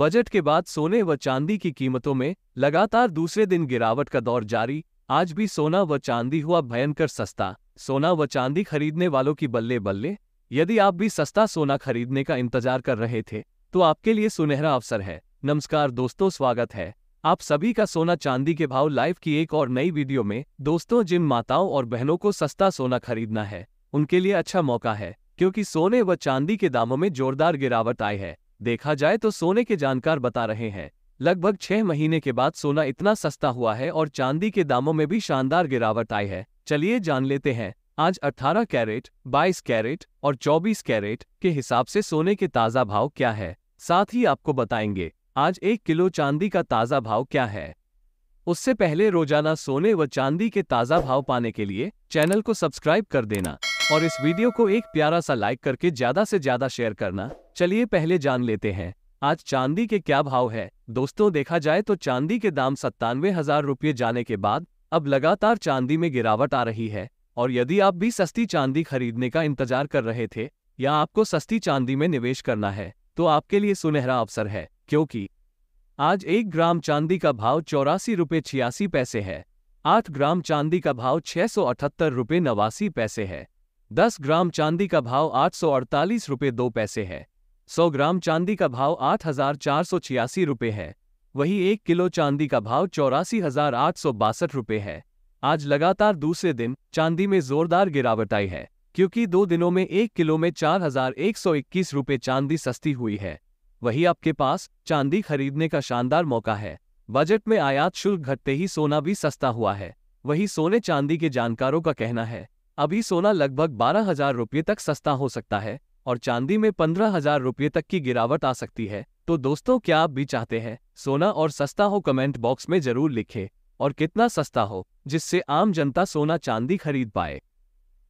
budget के बाद सोने व चांदी की कीमतों में लगातार दूसरे दिन गिरावट का दौर जारी आज भी सोना व चांदी हुआ भयंकर सस्ता सोना व चांदी खरीदने वालों की बल्ले बल्ले यदि आप भी सस्ता सोना खरीदने का इंतजार कर रहे थे तो आपके लिए सुनहरा अवसर है नमस्कार दोस्तों स्वागत है आप सभी का सोना चांदी के भाव लाइव की एक और नई वीडियो में दोस्तों जिन माताओं और बहनों को सस्ता सोना खरीदना है उनके लिए अच्छा मौका है क्योंकि सोने व चांदी के दामों में जोरदार गिरावट आई है देखा जाए तो सोने के जानकार बता रहे हैं लगभग छह महीने के बाद सोना इतना सस्ता हुआ है और चांदी के दामों में भी शानदार गिरावट आई है चलिए जान लेते हैं आज 18 कैरेट 22 कैरेट और 24 कैरेट के हिसाब से सोने के ताज़ा भाव क्या है साथ ही आपको बताएंगे आज एक किलो चांदी का ताज़ा भाव क्या है उससे पहले रोजाना सोने व चांदी के ताज़ा भाव पाने के लिए चैनल को सब्सक्राइब कर देना और इस वीडियो को एक प्यारा सा लाइक करके ज्यादा से ज्यादा शेयर करना चलिए पहले जान लेते हैं आज चांदी के क्या भाव है दोस्तों देखा जाए तो चांदी के दाम सत्तानवे हजार रुपये जाने के बाद अब लगातार चांदी में गिरावट आ रही है और यदि आप भी सस्ती चांदी खरीदने का इंतजार कर रहे थे या आपको सस्ती चांदी में निवेश करना है तो आपके लिए सुनहरा अवसर है क्योंकि आज एक ग्राम चांदी का भाव चौरासी रुपये छियासी पैसे है आठ ग्राम चांदी का भाव छह सौ अठहत्तर रुपये नवासी पैसे है दस ग्राम चांदी का भाव आठ सौ अड़तालीस रुपये दो पैसे है सौ ग्राम चांदी का भाव आठ हजार चार सौ छियासी रुपये है वही एक किलो चांदी का भाव चौरासी हजार आठ सौ बासठ रुपये है आज लगातार दूसरे दिन चांदी में जोरदार गिरावट आई है क्योंकि दो दिनों में एक किलो में चार हजार एक सौ इक्कीस रुपये चांदी सस्ती हुई है वही आपके पास चांदी खरीदने का शानदार मौका है बजट में आयात शुल्क घटते ही सोना भी सस्ता हुआ है वही सोने चांदी के जानकारों का कहना है अभी सोना लगभग बारह हजार रुपये तक सस्ता हो सकता है और चांदी में पंद्रह हजार रुपये तक की गिरावट आ सकती है तो दोस्तों क्या आप भी चाहते हैं सोना और सस्ता हो कमेंट बॉक्स में जरूर लिखें और कितना सस्ता हो जिससे आम जनता सोना चांदी खरीद पाए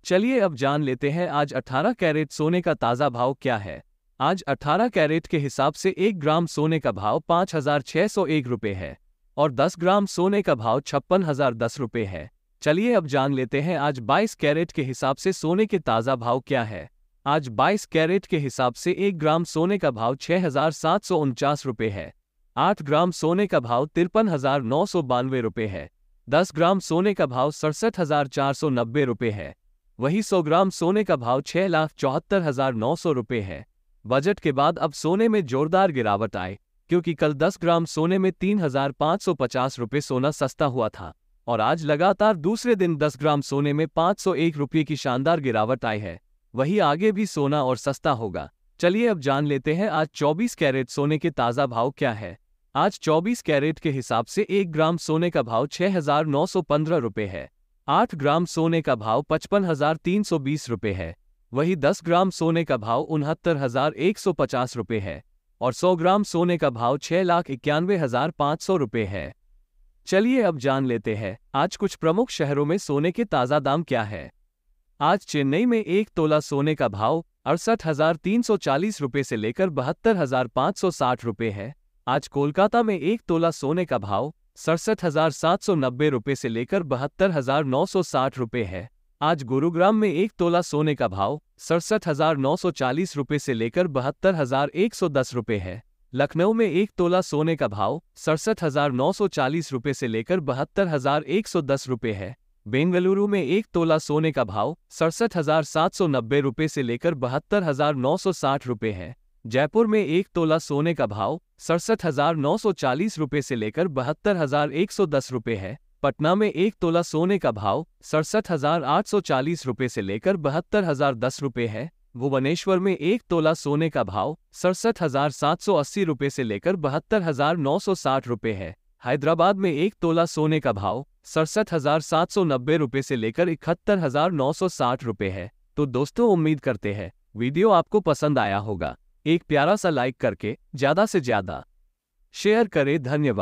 चलिए अब जान लेते हैं आज 18 कैरेट सोने का ताज़ा भाव क्या है आज 18 कैरेट के हिसाब से एक ग्राम सोने का भाव पाँच हजार छः सौ एक रुपये है और 10 ग्राम सोने का भाव छप्पन हजार दस रुपये है चलिए अब जान लेते हैं आज 22 कैरेट के हिसाब से सोने के ताज़ा भाव क्या है आज 22 कैरेट के हिसाब से एक ग्राम सोने का भाव छह रुपये है आठ ग्राम सोने का भाव तिरपन हजार नौ सौ बानवे रुपये है दस ग्राम सोने का भाव सड़सठ हजार चार सौ नब्बे रुपये है वही सौ ग्राम सोने का भाव छह लाख चौहत्तर हजार नौ सौ रुपये है बजट के बाद अब सोने में जोरदार गिरावट आई क्योंकि कल दस ग्राम सोने में तीन हजार पाँच सौ पचास रुपये सोना सस्ता हुआ था और आज लगातार दूसरे दिन 10 ग्राम सोने में 501 रुपये की शानदार गिरावट आई है वही आगे भी सोना और सस्ता होगा चलिए अब जान लेते हैं आज 24 कैरेट सोने के ताज़ा भाव क्या है आज 24 कैरेट के हिसाब से एक ग्राम सोने का भाव छह हजार नौ सौ रुपये है आठ ग्राम सोने का भाव पचपन हजार तीन सौ बीस रुपये है वही दस ग्राम सोने का भाव उनहत्तर हजार एक सौ पचास रुपये है और सौ ग्राम सोने का भाव छह लाख इक्यानवे हजार पाँच सौ रुपये है चलिए अब जान लेते हैं आज कुछ प्रमुख शहरों में सोने के ताज़ा दाम क्या है आज चेन्नई में एक तोला सोने का भाव अड़सठ हजार तीन सौ चालीस रुपये से लेकर बहत्तर हजार पाँच सौ साठ रुपये है आज कोलकाता में एक तोला सोने का भाव सड़सठ हजार सात सौ नब्बे रुपये से लेकर बहत्तर हजार नौ सौ साठ रुपये है आज गुरुग्राम में एक तोला सोने का भाव सड़सठ हजार नौ सौ चालीस रुपये से लेकर बहत्तर हजार एक सौ दस रुपये है लखनऊ में एक तोला सोने का भाव सड़सठ हजार नौ सौ चालीस रुपये से लेकर बहत्तर हजार एक सौ दस रुपये है बेंगलुरु में एक तोला सोने का भाव सड़सठ हजार सात सौ नब्बे रुपये से लेकर बहत्तर हजार नौ सौ साठ रुपये है जयपुर में एक तोला सोने का भाव सड़सठ हजार नौ सौ चालीस रुपये से लेकर बहत्तर हजार एक सौ दस रुपये है पटना में एक तोला सोने का भाव सड़सठ हजार आठ सौ चालीस रुपये से लेकर बहत्तर हजार दस रुपये है भुवनेश्वर में एक तोला सोने का भाव सड़सठ हजार सात सौ अस्सी रुपये से लेकर बहत्तर हजार नौ सौ साठ रुपये है हैदराबाद में एक तोला सोने का भाव सड़सठ हजार सात सौ नब्बे रुपये से लेकर इकहत्तर हजार नौ सौ साठ रुपये है तो दोस्तों उम्मीद करते हैं वीडियो आपको पसंद आया होगा एक प्यारा सा लाइक करके ज्यादा से ज्यादा शेयर करें धन्यवाद